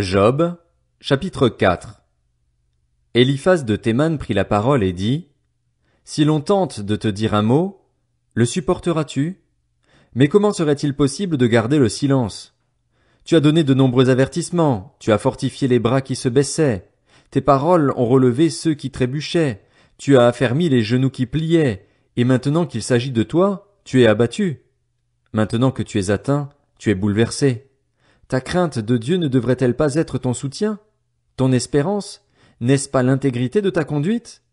Job, chapitre 4 Eliphaz de Théman prit la parole et dit, Si l'on tente de te dire un mot, le supporteras-tu? Mais comment serait-il possible de garder le silence? Tu as donné de nombreux avertissements, tu as fortifié les bras qui se baissaient, tes paroles ont relevé ceux qui trébuchaient, tu as affermi les genoux qui pliaient, et maintenant qu'il s'agit de toi, tu es abattu. Maintenant que tu es atteint, tu es bouleversé. Ta crainte de Dieu ne devrait-elle pas être ton soutien? Ton espérance? N'est-ce pas l'intégrité de ta conduite?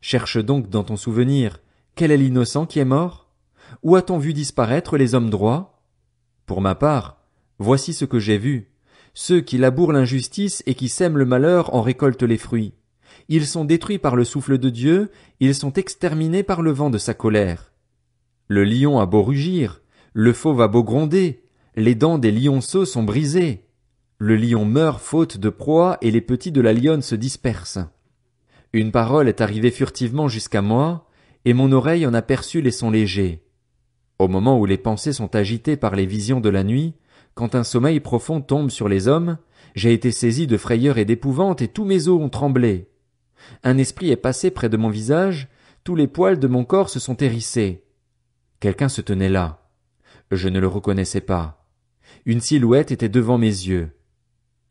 Cherche donc dans ton souvenir, quel est l'innocent qui est mort? Où a-t-on vu disparaître les hommes droits? Pour ma part, voici ce que j'ai vu. Ceux qui labourent l'injustice et qui sèment le malheur en récoltent les fruits. Ils sont détruits par le souffle de Dieu, ils sont exterminés par le vent de sa colère. Le lion a beau rugir, le fauve a beau gronder, les dents des lionceaux sont brisées. Le lion meurt faute de proie et les petits de la lionne se dispersent. Une parole est arrivée furtivement jusqu'à moi, et mon oreille en aperçut les sons légers. Au moment où les pensées sont agitées par les visions de la nuit, quand un sommeil profond tombe sur les hommes, j'ai été saisi de frayeur et d'épouvante et tous mes os ont tremblé. Un esprit est passé près de mon visage, tous les poils de mon corps se sont hérissés. Quelqu'un se tenait là. Je ne le reconnaissais pas une silhouette était devant mes yeux.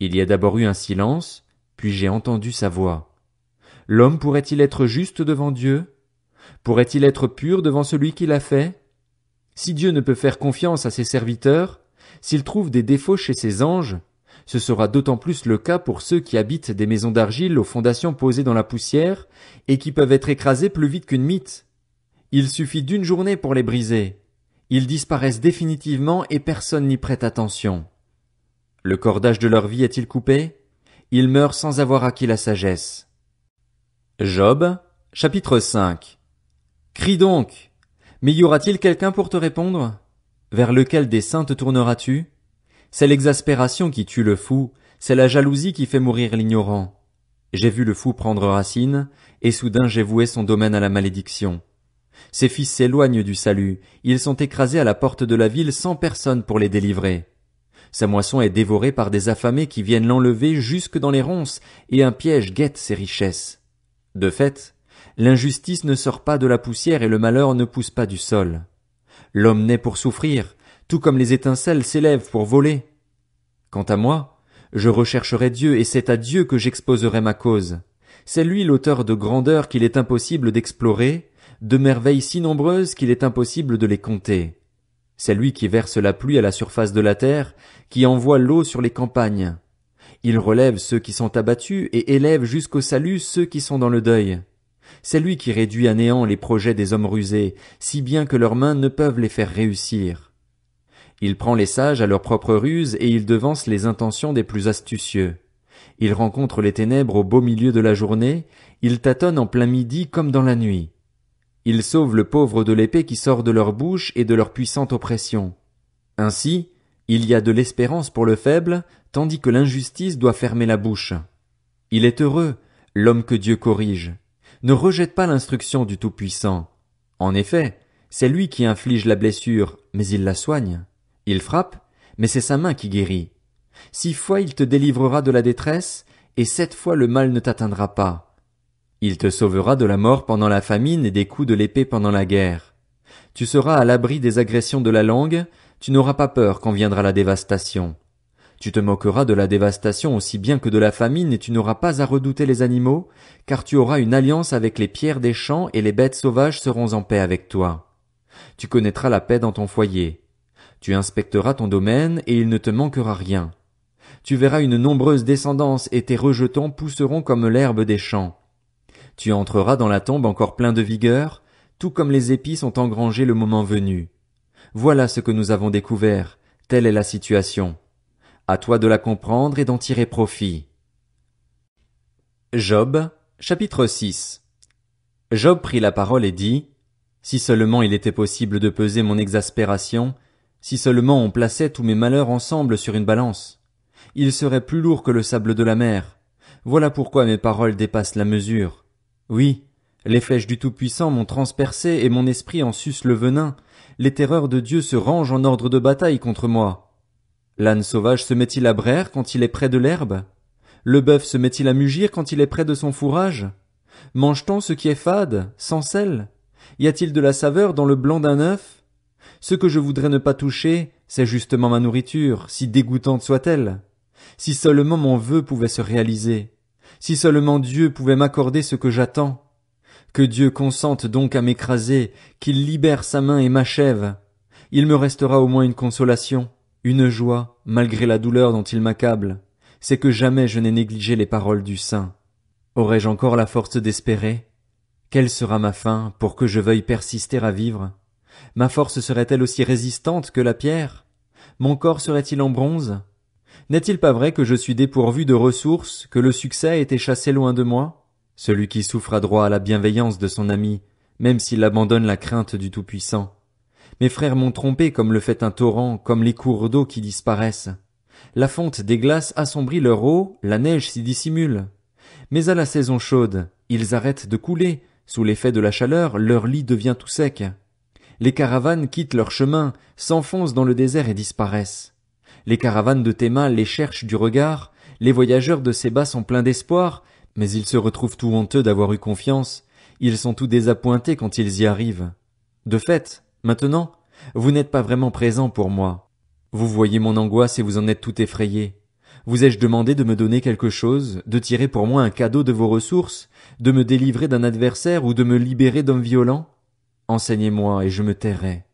Il y a d'abord eu un silence, puis j'ai entendu sa voix. L'homme pourrait-il être juste devant Dieu? Pourrait-il être pur devant celui qui l'a fait? Si Dieu ne peut faire confiance à ses serviteurs, s'il trouve des défauts chez ses anges, ce sera d'autant plus le cas pour ceux qui habitent des maisons d'argile aux fondations posées dans la poussière et qui peuvent être écrasés plus vite qu'une mythe. Il suffit d'une journée pour les briser. Ils disparaissent définitivement et personne n'y prête attention. Le cordage de leur vie est-il coupé? Ils meurent sans avoir acquis la sagesse. Job, chapitre 5. Crie donc. Mais y aura-t-il quelqu'un pour te répondre? Vers lequel des saints te tourneras-tu? C'est l'exaspération qui tue le fou, c'est la jalousie qui fait mourir l'ignorant. J'ai vu le fou prendre racine, et soudain j'ai voué son domaine à la malédiction. Ses fils s'éloignent du salut, ils sont écrasés à la porte de la ville sans personne pour les délivrer. Sa moisson est dévorée par des affamés qui viennent l'enlever jusque dans les ronces, et un piège guette ses richesses. De fait, l'injustice ne sort pas de la poussière et le malheur ne pousse pas du sol. L'homme naît pour souffrir, tout comme les étincelles s'élèvent pour voler. Quant à moi, je rechercherai Dieu et c'est à Dieu que j'exposerai ma cause. C'est lui l'auteur de grandeur qu'il est impossible d'explorer, de merveilles si nombreuses qu'il est impossible de les compter. C'est lui qui verse la pluie à la surface de la terre, qui envoie l'eau sur les campagnes. Il relève ceux qui sont abattus et élève jusqu'au salut ceux qui sont dans le deuil. C'est lui qui réduit à néant les projets des hommes rusés, si bien que leurs mains ne peuvent les faire réussir. Il prend les sages à leur propre ruse et il devance les intentions des plus astucieux. Il rencontre les ténèbres au beau milieu de la journée, il tâtonne en plein midi comme dans la nuit. Ils sauvent le pauvre de l'épée qui sort de leur bouche et de leur puissante oppression. Ainsi, il y a de l'espérance pour le faible, tandis que l'injustice doit fermer la bouche. Il est heureux, l'homme que Dieu corrige. Ne rejette pas l'instruction du Tout-Puissant. En effet, c'est lui qui inflige la blessure, mais il la soigne. Il frappe, mais c'est sa main qui guérit. Six fois il te délivrera de la détresse, et sept fois le mal ne t'atteindra pas. Il te sauvera de la mort pendant la famine et des coups de l'épée pendant la guerre. Tu seras à l'abri des agressions de la langue, tu n'auras pas peur quand viendra la dévastation. Tu te moqueras de la dévastation aussi bien que de la famine et tu n'auras pas à redouter les animaux, car tu auras une alliance avec les pierres des champs et les bêtes sauvages seront en paix avec toi. Tu connaîtras la paix dans ton foyer. Tu inspecteras ton domaine et il ne te manquera rien. Tu verras une nombreuse descendance et tes rejetons pousseront comme l'herbe des champs. Tu entreras dans la tombe encore plein de vigueur, tout comme les épis sont engrangés le moment venu. Voilà ce que nous avons découvert, telle est la situation. À toi de la comprendre et d'en tirer profit. Job, chapitre 6. Job prit la parole et dit, Si seulement il était possible de peser mon exaspération, si seulement on plaçait tous mes malheurs ensemble sur une balance. Il serait plus lourd que le sable de la mer. Voilà pourquoi mes paroles dépassent la mesure. Oui, les flèches du Tout-Puissant m'ont transpercé et mon esprit en suce le venin. Les terreurs de Dieu se rangent en ordre de bataille contre moi. L'âne sauvage se met-il à braire quand il est près de l'herbe? Le bœuf se met-il à mugir quand il est près de son fourrage? Mange-t-on ce qui est fade, sans sel? Y a-t-il de la saveur dans le blanc d'un œuf? Ce que je voudrais ne pas toucher, c'est justement ma nourriture, si dégoûtante soit-elle. Si seulement mon vœu pouvait se réaliser. Si seulement Dieu pouvait m'accorder ce que j'attends. Que Dieu consente donc à m'écraser, qu'il libère sa main et m'achève. Il me restera au moins une consolation, une joie, malgré la douleur dont il m'accable. C'est que jamais je n'ai négligé les paroles du Saint. Aurais-je encore la force d'espérer? Quelle sera ma fin pour que je veuille persister à vivre? Ma force serait-elle aussi résistante que la pierre? Mon corps serait-il en bronze? N'est-il pas vrai que je suis dépourvu de ressources, que le succès a été chassé loin de moi? Celui qui souffre a droit à la bienveillance de son ami, même s'il abandonne la crainte du Tout-Puissant. Mes frères m'ont trompé comme le fait un torrent, comme les cours d'eau qui disparaissent. La fonte des glaces assombrit leur eau, la neige s'y dissimule. Mais à la saison chaude, ils arrêtent de couler, sous l'effet de la chaleur, leur lit devient tout sec. Les caravanes quittent leur chemin, s'enfoncent dans le désert et disparaissent. Les caravanes de Théma les cherchent du regard, les voyageurs de Séba sont pleins d'espoir, mais ils se retrouvent tout honteux d'avoir eu confiance, ils sont tout désappointés quand ils y arrivent. De fait, maintenant, vous n'êtes pas vraiment présent pour moi. Vous voyez mon angoisse et vous en êtes tout effrayé. Vous ai-je demandé de me donner quelque chose, de tirer pour moi un cadeau de vos ressources, de me délivrer d'un adversaire ou de me libérer d'hommes violents? Enseignez-moi et je me tairai.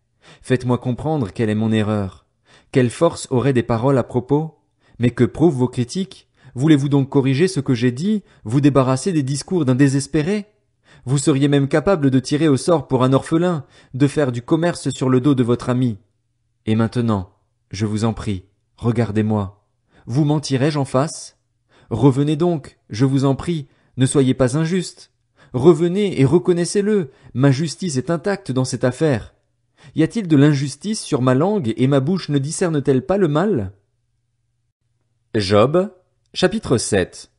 Faites-moi comprendre quelle est mon erreur. Quelle force auraient des paroles à propos? Mais que prouvent vos critiques? Voulez-vous donc corriger ce que j'ai dit? Vous débarrasser des discours d'un désespéré? Vous seriez même capable de tirer au sort pour un orphelin, de faire du commerce sur le dos de votre ami. Et maintenant, je vous en prie, regardez-moi. Vous mentirai-je en face? Revenez donc, je vous en prie, ne soyez pas injuste. Revenez et reconnaissez-le, ma justice est intacte dans cette affaire. Y a-t-il de l'injustice sur ma langue et ma bouche ne discerne-t-elle pas le mal? Job, chapitre 7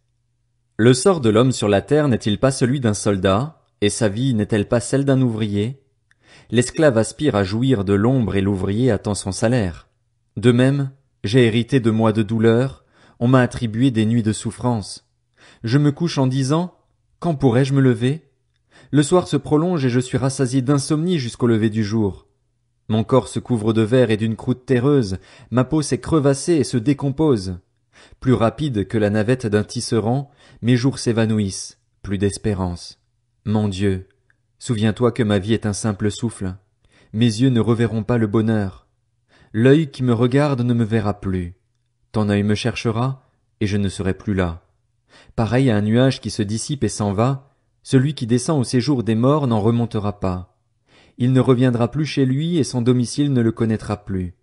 Le sort de l'homme sur la terre n'est-il pas celui d'un soldat, et sa vie n'est-elle pas celle d'un ouvrier? L'esclave aspire à jouir de l'ombre et l'ouvrier attend son salaire. De même, j'ai hérité de mois de douleur, on m'a attribué des nuits de souffrance. Je me couche en disant, quand pourrais je me lever? Le soir se prolonge et je suis rassasié d'insomnie jusqu'au lever du jour. Mon corps se couvre de verre et d'une croûte terreuse, ma peau s'est crevassée et se décompose. Plus rapide que la navette d'un tisserand, mes jours s'évanouissent, plus d'espérance. Mon Dieu, souviens-toi que ma vie est un simple souffle. Mes yeux ne reverront pas le bonheur. L'œil qui me regarde ne me verra plus. Ton œil me cherchera, et je ne serai plus là. Pareil à un nuage qui se dissipe et s'en va, celui qui descend au séjour des morts n'en remontera pas il ne reviendra plus chez lui et son domicile ne le connaîtra plus.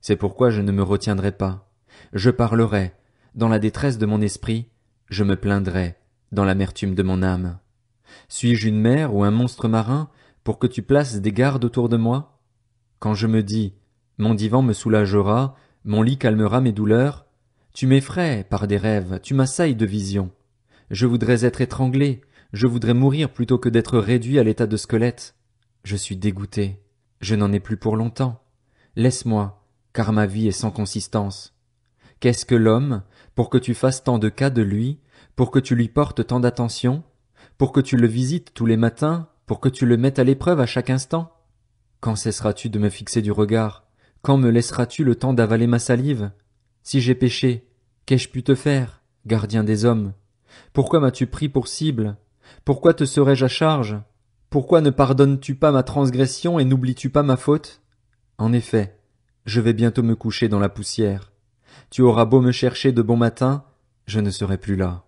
C'est pourquoi je ne me retiendrai pas. Je parlerai, dans la détresse de mon esprit, je me plaindrai, dans l'amertume de mon âme. Suis-je une mère ou un monstre marin pour que tu places des gardes autour de moi? Quand je me dis, mon divan me soulagera, mon lit calmera mes douleurs, tu m'effraies par des rêves, tu m'assailles de visions. Je voudrais être étranglé, je voudrais mourir plutôt que d'être réduit à l'état de squelette. Je suis dégoûté. Je n'en ai plus pour longtemps. Laisse-moi, car ma vie est sans consistance. Qu'est-ce que l'homme, pour que tu fasses tant de cas de lui, pour que tu lui portes tant d'attention, pour que tu le visites tous les matins, pour que tu le mettes à l'épreuve à chaque instant? Quand cesseras-tu de me fixer du regard? Quand me laisseras-tu le temps d'avaler ma salive? Si j'ai péché, qu'ai-je pu te faire, gardien des hommes? Pourquoi m'as-tu pris pour cible? Pourquoi te serais-je à charge? Pourquoi ne pardonnes-tu pas ma transgression et n'oublies-tu pas ma faute En effet, je vais bientôt me coucher dans la poussière. Tu auras beau me chercher de bon matin, je ne serai plus là.